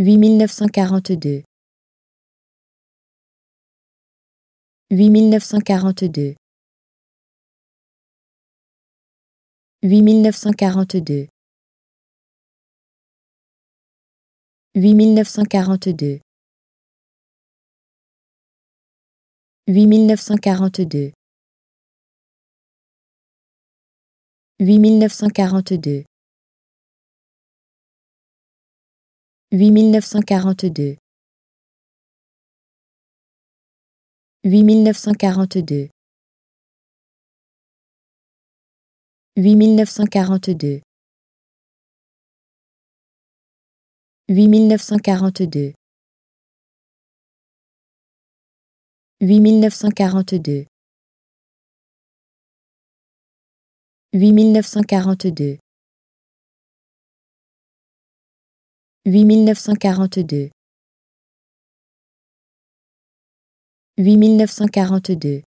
8942 8942 8942 8942 8942 8942 8942 8942 8942 8942 8942 8942 Huit mille neuf cent quarante-deux. Huit mille neuf cent quarante-deux.